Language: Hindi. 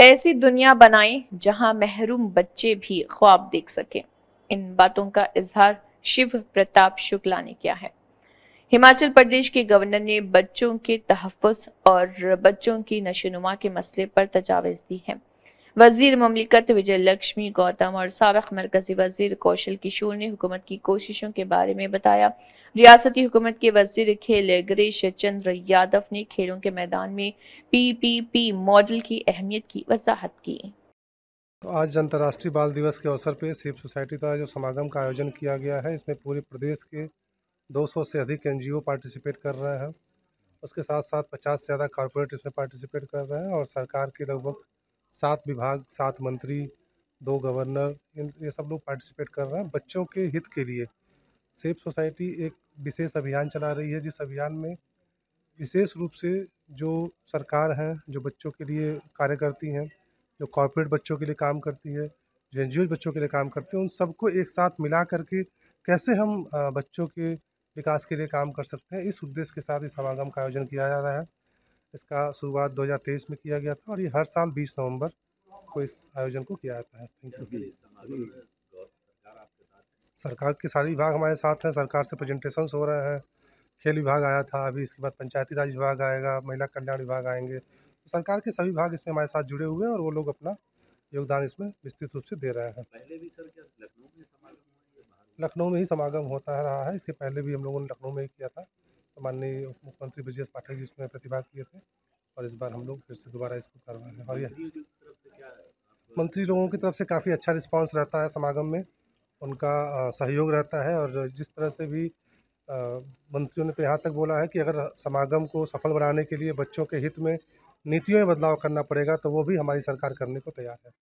ऐसी दुनिया बनाएं जहां महरूम बच्चे भी ख्वाब देख सकें इन बातों का इजहार शिव प्रताप शुक्ला ने किया है हिमाचल प्रदेश के गवर्नर ने बच्चों के तहफ़ और बच्चों की नशोनुमा के मसले पर तजावेज दी है वजीर ममलिकत विजय लक्ष्मी गौतम और सबक मरकजी वजीर कौशल किशोर ने हुकूमत की कोशिशों के बारे में बताया रियासती हुकूमत के वजीर खेल गिरीश चंद्र यादव ने खेलों के मैदान में पी पी पी मॉडल की अहमियत की वजाहत की तो आज अंतर्राष्ट्रीय बाल दिवस के अवसर पर सेफ सोसाइटी द्वारा जो समागम का आयोजन किया गया है इसमें पूरे प्रदेश के 200 से अधिक एनजीओ पार्टिसिपेट कर रहे हैं उसके साथ साथ 50 से ज़्यादा कॉरपोरेट इसमें पार्टिसिपेट कर रहे हैं और सरकार के लगभग सात विभाग सात मंत्री दो गवर्नर इन ये सब लोग पार्टिसिपेट कर रहे हैं बच्चों के हित के लिए सेफ सोसाइटी एक विशेष अभियान चला रही है जिस अभियान में विशेष रूप से जो सरकार हैं जो बच्चों के लिए कार्य करती हैं जो कॉरपोरेट बच्चों के लिए काम करती है जो एन बच्चों के लिए काम करते हैं उन सबको एक साथ मिला करके कैसे हम बच्चों के विकास के लिए काम कर सकते हैं इस उद्देश्य के साथ इस समागम का आयोजन किया जा रहा है इसका शुरुआत 2023 में किया गया था और ये हर साल 20 नवंबर को इस आयोजन को किया जाता है थैंक यू सरकार के सारे विभाग हमारे साथ हैं सरकार से प्रजेंटेशन हो रहे हैं खेल विभाग आया था अभी इसके बाद पंचायती राज विभाग आएगा महिला कल्याण विभाग आएंगे तो सरकार के सभी विभाग इसमें हमारे साथ जुड़े हुए हैं और वो लोग अपना योगदान इसमें विस्तृत रूप से दे रहे हैं लखनऊ में लखनऊ में ही समागम होता रहा है इसके पहले भी हम लोगों ने लखनऊ में ही किया था माननीय उप मुख्यमंत्री ब्रजेश पाठक जी उसमें प्रतिभाग किए थे और इस बार हम लोग फिर से दोबारा इसको कर रहे हैं और यह मंत्री लोगों की तरफ से काफ़ी अच्छा रिस्पांस रहता है समागम में उनका सहयोग रहता है और जिस तरह से भी मंत्रियों ने तो यहाँ तक बोला है कि अगर समागम को सफल बनाने के लिए बच्चों के हित में नीतियों में बदलाव करना पड़ेगा तो वो भी हमारी सरकार करने को तैयार है